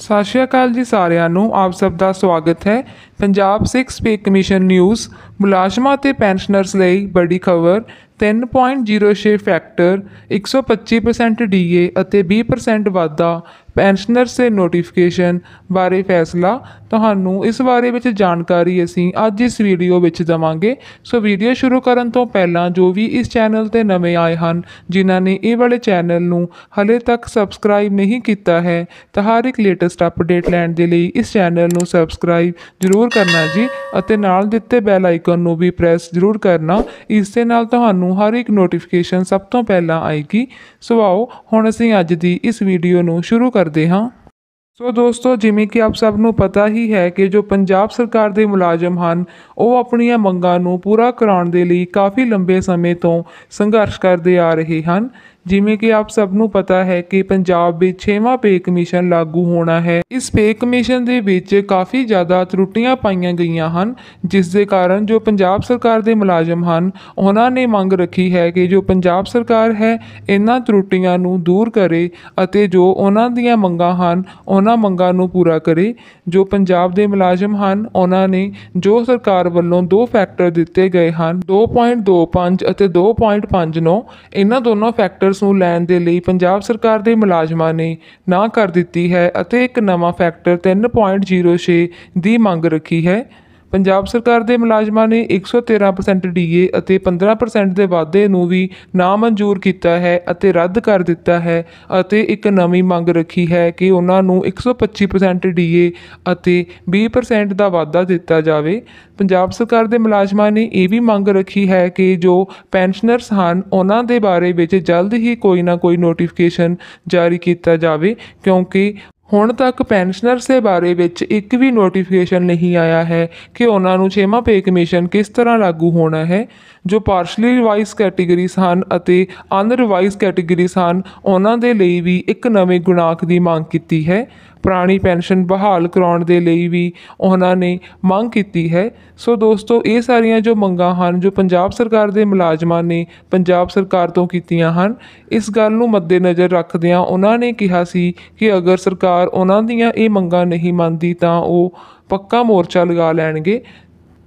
ਸਤਿ ਸ਼੍ਰੀ ਅਕਾਲ ਜੀ ਸਾਰਿਆਂ ਨੂੰ ਆਪ ਸਭ ਦਾ ਸਵਾਗਤ ਹੈ ਪੰਜਾਬ 6 ਪੇ ਕਮਿਸ਼ਨ ਨਿਊਜ਼ ਮੁਲਾਜ਼ਮਾਂ ਤੇ ਪੈਨਸ਼ਨਰਸ ਲਈ ਬੜੀ ਖਬਰ 3.06 ਫੈਕਟਰ 125% ਡੀਏ ਅਤੇ 20% ਵਾਧਾ ਪੈਨਸ਼ਨਰ ਸੇ ਨੋਟੀਫਿਕੇਸ਼ਨ ਬਾਰੇ ਫੈਸਲਾ ਤੁਹਾਨੂੰ ਇਸ ਬਾਰੇ ਵਿੱਚ ਜਾਣਕਾਰੀ ਅਸੀਂ ਅੱਜ ਇਸ ਵੀਡੀਓ ਵਿੱਚ ਦਵਾਂਗੇ ਸੋ ਵੀਡੀਓ ਸ਼ੁਰੂ ਕਰਨ ਤੋਂ ਪਹਿਲਾਂ ਜੋ ਵੀ ਇਸ ਚੈਨਲ ਤੇ ਨਵੇਂ ਆਏ ਹਨ ਜਿਨ੍ਹਾਂ ਨੇ ਇਹ ਵਾਲੇ ਚੈਨਲ ਨੂੰ ਹਲੇ ਤੱਕ ਸਬਸਕ੍ਰਾਈਬ ਨਹੀਂ ਕੀਤਾ ਹੈ ਤਾਂ ਹਰ ਇੱਕ ਲੇਟੈਸਟ ਅਪਡੇਟ ਲੈਣ ਦੇ ਲਈ ਇਸ ਚੈਨਲ ਨੂੰ ਸਬਸਕ੍ਰਾਈਬ ਜ਼ਰੂਰ ਕਰਨਾ ਜੀ ਅਤੇ ਨਾਲ ਦਿੱਤੇ ਬੈਲ ਆਈਕਨ ਨੂੰ ਵੀ ਪ੍ਰੈਸ ਜ਼ਰੂਰ ਕਰਨਾ ਇਸ ਦੇ ਨਾਲ ਤੁਹਾਨੂੰ ਹਰ ਇੱਕ ਨੋਟੀਫਿਕੇਸ਼ਨ ਸਭ ਤੋਂ ਪਹਿਲਾਂ ਆਏਗੀ ਸੋ ਆਓ ਹੁਣ ਅਸੀਂ ਅੱਜ ਦੀ ਇਸ ਵੀਡੀਓ ਨੂੰ ਸ਼ੁਰੂ ਕਰ ਕਰਦੇ ਹਾਂ ਸੋ ਦੋਸਤੋ ਜਿਵੇਂ ਕਿ ਆਪ ਸਭ ਨੂੰ ਪਤਾ ਹੀ ਹੈ ਕਿ ਜੋ ਪੰਜਾਬ ਸਰਕਾਰ ਦੇ ਮੁਲਾਜ਼ਮ ਹਨ ਉਹ ਆਪਣੀਆਂ ਮੰਗਾਂ ਨੂੰ ਪੂਰਾ ਕਰਾਉਣ ਦੇ ਲਈ ਕਾਫੀ ਲੰਬੇ ਸਮੇਂ ਤੋਂ ਸੰਘਰਸ਼ ਕਰਦੇ ਆ ਰਹੇ ਹਨ ਜਿਵੇਂ ਕਿ ਆਪ ਸਭ ਨੂੰ ਪਤਾ ਹੈ ਕਿ ਪੰਜਾਬ ਵਿੱਚ 6ਵਾਂ ਪੇ ਕਮਿਸ਼ਨ ਲਾਗੂ ਹੋਣਾ ਹੈ ਇਸ ਪੇ ਕਮਿਸ਼ਨ ਦੇ ਵਿੱਚ ਕਾਫੀ ਜ਼ਿਆਦਾ ਤਰੁੱਟੀਆਂ ਪਾਈਆਂ ਗਈਆਂ ਹਨ ਜਿਸ ਦੇ ਕਾਰਨ ਜੋ ਪੰਜਾਬ ਸਰਕਾਰ ਦੇ ਮੁਲਾਜ਼ਮ ਹਨ ਉਹਨਾਂ ਨੇ ਮੰਗ ਰੱਖੀ ਹੈ ਕਿ ਜੋ ਪੰਜਾਬ ਸਰਕਾਰ ਹੈ ਇਹਨਾਂ ਤਰੁੱਟੀਆਂ ਨੂੰ ਦੂਰ ਕਰੇ ਅਤੇ ਜੋ ਉਹਨਾਂ ਦੀਆਂ ਮੰਗਾਂ ਹਨ ਉਹਨਾਂ ਮੰਗਾਂ ਨੂੰ ਪੂਰਾ ਕਰੇ ਜੋ ਪੰਜਾਬ ਦੇ ਮੁਲਾਜ਼ਮ ਹਨ ਉਹਨਾਂ ਨੇ ਜੋ ਸਰਕਾਰ ਵੱਲੋਂ ਦੋ ਫੈਕਟਰ ਦਿੱਤੇ ਗਏ ਹਨ 2.25 ਅਤੇ 2.59 ਇਹਨਾਂ ਦੋਨੋਂ ਫੈਕਟਰ ਫੈਕਟਰਸ ਨੂੰ ਲੈਣ ਦੇ ਲਈ ਪੰਜਾਬ ਸਰਕਾਰ ਦੇ ਮੁਲਾਜ਼ਮਾਂ ਨੇ ਨਾ ਕਰ ਦਿੱਤੀ ਹੈ ਅਤੇ ਇੱਕ ਨਵਾਂ ਫੈਕਟਰ 3.06 ਦੀ ਮੰਗ ਰੱਖੀ ਹੈ ਪੰਜਾਬ ਸਰਕਾਰ ਦੇ ਮੁਲਾਜ਼ਮਾਂ ਨੇ 113% ਡੀਏ ਅਤੇ 15% ਦੇ ਵਾਅਦੇ ਨੂੰ ਵੀ ਨਾਮਨਜ਼ੂਰ ਕੀਤਾ ਹੈ ਅਤੇ ਰੱਦ ਕਰ ਦਿੱਤਾ ਹੈ ਅਤੇ ਇੱਕ ਨਵੀਂ ਮੰਗ ਰੱਖੀ ਹੈ ਕਿ ਉਹਨਾਂ ਨੂੰ 125% ਡੀਏ ਅਤੇ 20% ਦਾ ਵਾਅਦਾ ਦਿੱਤਾ ਜਾਵੇ ਪੰਜਾਬ ਸਰਕਾਰ ਦੇ ਮੁਲਾਜ਼ਮਾਂ ਨੇ ਇਹ ਵੀ ਮੰਗ ਰੱਖੀ ਹੈ ਕਿ ਜੋ ਪੈਨਸ਼ਨਰਸ ਹਨ ਉਹਨਾਂ ਦੇ ਬਾਰੇ ਵਿੱਚ ਜਲਦ ਹੀ ਕੋਈ ਨਾ ਕੋਈ ਨੋਟੀਫਿਕੇਸ਼ਨ ਜਾਰੀ ਕੀਤਾ ਜਾਵੇ ਕਿਉਂਕਿ ਹੁਣ ਤੱਕ ਪੈਨਸ਼ਨਰਸ ਦੇ ਬਾਰੇ ਵਿੱਚ ਇੱਕ ਵੀ ਨੋਟੀਫਿਕੇਸ਼ਨ ਨਹੀਂ ਆਇਆ ਹੈ ਕਿ ਉਹਨਾਂ ਨੂੰ 6ਵਾਂ ਪੇ ਕਮਿਸ਼ਨ ਕਿਸ ਤਰ੍ਹਾਂ ਲਾਗੂ ਹੋਣਾ ਹੈ ਜੋ ਪਾਰਸ਼ਲੀ ਰਿਵਾਈਜ਼ ਕੈਟਾਗਰੀਸ ਹਨ ਅਤੇ ਅਨ ਰਿਵਾਈਜ਼ ਹਨ ਉਹਨਾਂ ਦੇ ਲਈ ਵੀ ਇੱਕ ਨਵੇਂ ਗੁਣਾਕ ਦੀ ਮੰਗ ਕੀਤੀ ਹੈ ਪੁਰਾਣੀ ਪੈਨਸ਼ਨ ਬਹਾਲ ਕਰਾਉਣ ਦੇ ਲਈ ਵੀ ਉਹਨਾਂ ਨੇ ਮੰਗ ਕੀਤੀ ਹੈ ਸੋ ਦੋਸਤੋ ਇਹ ਸਾਰੀਆਂ ਜੋ ਮੰਗਾਂ ਹਨ ਜੋ ਪੰਜਾਬ ਸਰਕਾਰ ਦੇ ਮੁਲਾਜ਼ਮਾਂ ਨੇ ਪੰਜਾਬ ਸਰਕਾਰ ਤੋਂ ਕੀਤੀਆਂ ਹਨ ਇਸ ਗੱਲ ਨੂੰ ਮੱਦੇਨਜ਼ਰ ਰੱਖਦਿਆਂ ਉਹਨਾਂ ਨੇ ਕਿਹਾ ਸੀ ਕਿ ਅਗਰ ਸਰਕਾਰ ਉਹਨਾਂ ਦੀਆਂ ਇਹ ਮੰਗਾਂ ਨਹੀਂ ਮੰਨਦੀ ਤਾਂ ਉਹ ਪੱਕਾ ਮੋਰਚਾ ਲਗਾ ਲੈਣਗੇ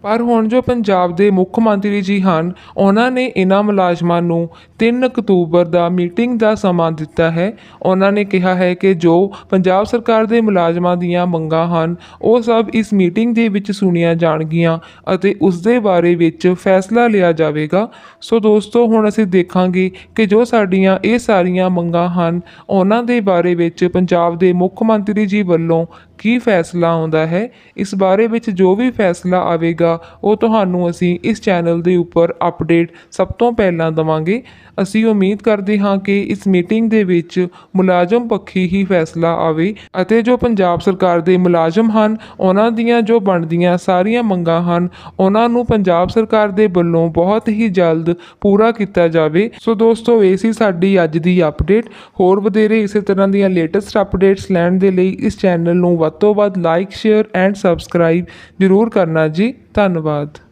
ਪਰ ਹੁਣ ਜੋ ਪੰਜਾਬ ਦੇ ਮੁੱਖ ਮੰਤਰੀ ਜੀ ਹਨ ਉਹਨਾਂ ਨੇ ਇਹਨਾਂ ਮੁਲਾਜ਼ਮਾਂ ਨੂੰ 3 ਅਕਤੂਬਰ ਦਾ ਮੀਟਿੰਗ ਦਾ ਸਮਾਂ ਦਿੱਤਾ ਹੈ ਉਹਨਾਂ ਨੇ ਕਿਹਾ ਹੈ ਕਿ ਜੋ ਪੰਜਾਬ ਸਰਕਾਰ ਦੇ ਮੁਲਾਜ਼ਮਾਂ ਦੀਆਂ ਮੰਗਾਂ ਹਨ ਉਹ ਸਭ ਇਸ ਮੀਟਿੰਗ ਦੇ ਵਿੱਚ ਸੁਣੀਆਂ ਜਾਣਗੀਆਂ ਅਤੇ ਉਸ ਦੇ ਬਾਰੇ ਵਿੱਚ ਫੈਸਲਾ ਲਿਆ ਜਾਵੇਗਾ ਸੋ ਦੋਸਤੋ ਹੁਣ ਅਸੀਂ ਦੇਖਾਂਗੇ ਕਿ ਜੋ ਸਾਡੀਆਂ ਇਹ ਸਾਰੀਆਂ ਮੰਗਾਂ ਹਨ ਉਹਨਾਂ ਦੇ ਬਾਰੇ ਵਿੱਚ ਪੰਜਾਬ ਦੇ ਮੁੱਖ ਮੰਤਰੀ ਜੀ ਵੱਲੋਂ ਕੀ ਫੈਸਲਾ ਆਉਂਦਾ ਹੈ ਇਸ ਬਾਰੇ ਵਿੱਚ ਜੋ ਵੀ ਫੈਸਲਾ ਆਵੇਗਾ ਉਹ ਤੁਹਾਨੂੰ ਅਸੀਂ ਇਸ ਚੈਨਲ ਦੇ ਉੱਪਰ ਅਪਡੇਟ ਸਭ ਤੋਂ ਪਹਿਲਾਂ ਦਵਾਂਗੇ ਅਸੀਂ ਉਮੀਦ ਕਰਦੇ ਹਾਂ ਕਿ ਇਸ ਮੀਟਿੰਗ ਦੇ ਵਿੱਚ ਮੁਲਾਜ਼ਮ ਪੱਖੀ ਹੀ ਫੈਸਲਾ ਆਵੇ ਅਤੇ ਜੋ ਪੰਜਾਬ ਸਰਕਾਰ ਦੇ ਮੁਲਾਜ਼ਮ ਹਨ ਉਹਨਾਂ ਦੀਆਂ ਜੋ ਬਣਦੀਆਂ ਸਾਰੀਆਂ ਮੰਗਾਂ ਹਨ ਉਹਨਾਂ ਨੂੰ ਪੰਜਾਬ ਸਰਕਾਰ ਦੇ ਵੱਲੋਂ ਬਹੁਤ ਹੀ ਜਲਦ ਪੂਰਾ ਕੀਤਾ ਜਾਵੇ ਸੋ ਦੋਸਤੋ ਇਹ ਸੀ ਸਾਡੀ ਅੱਜ ਦੀ ਅਪਡੇਟ ਹੋਰ ਵਧੇਰੇ ਇਸੇ ਤਰ੍ਹਾਂ ਦੀਆਂ ਲੇਟੈਸਟ ਅਪਡੇਟਸ ਲੈਣ ਦੇ ਲਈ ਇਸ ਚੈਨਲ ਨੂੰ ਵੱਧ ਤੋਂ ਵੱਧ ਲਾਈਕ ਸ਼ੇਅਰ ਐਂਡ ਸਬਸਕ੍ਰਾਈਬ ਜ਼ਰੂਰ ਕਰਨਾ ਜੀ ਧੰਨਵਾਦ